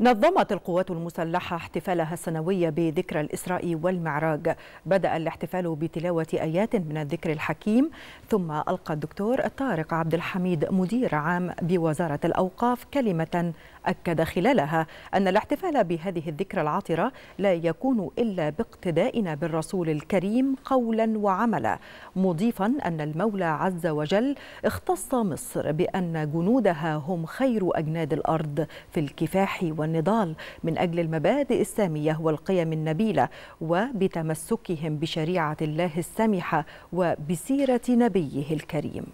نظمت القوات المسلحة احتفالها السنوي بذكرى الإسراء والمعراج بدأ الاحتفال بتلاوة آيات من الذكر الحكيم ثم ألقى الدكتور طارق عبد الحميد مدير عام بوزارة الأوقاف كلمة أكد خلالها أن الاحتفال بهذه الذكرى العطرة لا يكون إلا باقتدائنا بالرسول الكريم قولا وعملا مضيفا أن المولى عز وجل اختص مصر بأن جنودها هم خير أجناد الأرض في الكفاح و والنضال من أجل المبادئ السامية والقيم النبيلة وبتمسكهم بشريعة الله السمحة وبسيرة نبيه الكريم